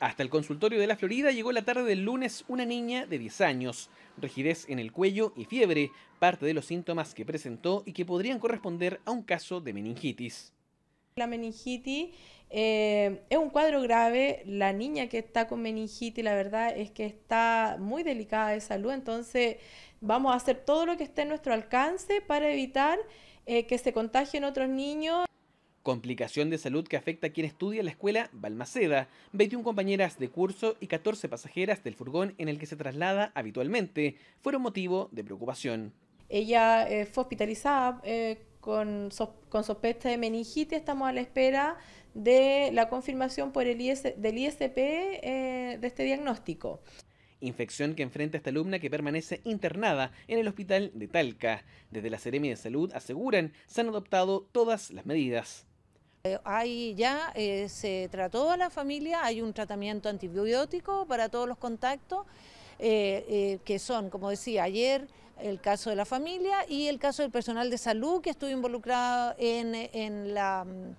Hasta el consultorio de la Florida llegó la tarde del lunes una niña de 10 años, rigidez en el cuello y fiebre, parte de los síntomas que presentó y que podrían corresponder a un caso de meningitis. La meningitis eh, es un cuadro grave. La niña que está con meningitis, la verdad es que está muy delicada de salud. Entonces, vamos a hacer todo lo que esté en nuestro alcance para evitar eh, que se contagien otros niños. Complicación de salud que afecta a quien estudia en la escuela Balmaceda, 21 compañeras de curso y 14 pasajeras del furgón en el que se traslada habitualmente fueron motivo de preocupación. Ella eh, fue hospitalizada eh, con, sospecha de meningitis. Estamos a la espera de la confirmación por el del ISP eh, de este diagnóstico. Infección que enfrenta esta alumna que permanece internada en el hospital de Talca. Desde la Seremi de Salud aseguran se han adoptado todas las medidas. Eh, Ahí ya eh, se trató a la familia, hay un tratamiento antibiótico para todos los contactos, eh, que son, como decía ayer, el caso de la familia y el caso del personal de salud que estuvo involucrado en, en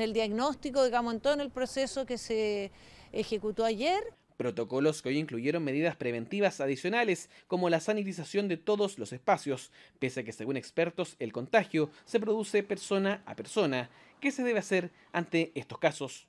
el diagnóstico, digamos, en todo el proceso que se ejecutó ayer protocolos que hoy incluyeron medidas preventivas adicionales como la sanitización de todos los espacios, pese a que según expertos el contagio se produce persona a persona. ¿Qué se debe hacer ante estos casos?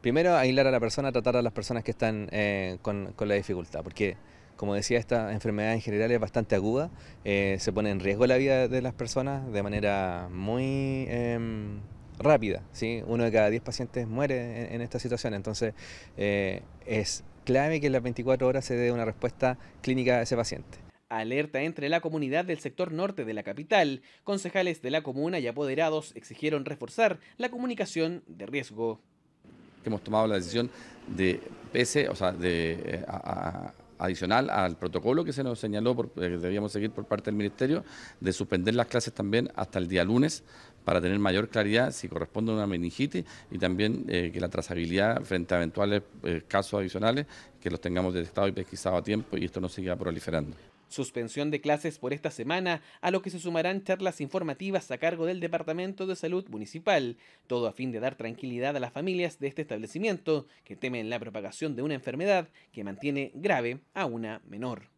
Primero, aislar a la persona, tratar a las personas que están eh, con, la dificultad, porque como decía, esta enfermedad en general es bastante aguda, eh, se pone en riesgo la vida de las personas de manera muy... Em, rápida. ¿sí? Uno de cada 10 pacientes muere en, esta situación, entonces eh, es clave que en las 24 horas se dé una respuesta clínica a ese paciente. Alerta entre la comunidad del sector norte de la capital, concejales de la comuna y apoderados exigieron reforzar la comunicación de riesgo. Hemos tomado la decisión de, pese, o sea, de, eh, adicional al protocolo que se nos señaló eh, que debíamos seguir por parte del Ministerio, de suspender las clases también hasta el día lunes para tener mayor claridad si corresponde una meningitis y también eh, que la trazabilidad frente a eventuales eh, casos adicionales, que los tengamos detectados y pesquisados a tiempo y esto no siga proliferando. Suspensión de clases por esta semana, a lo que se sumarán charlas informativas a cargo del Departamento de Salud Municipal, todo a fin de dar tranquilidad a las familias de este establecimiento que temen la propagación de una enfermedad que mantiene grave a una menor.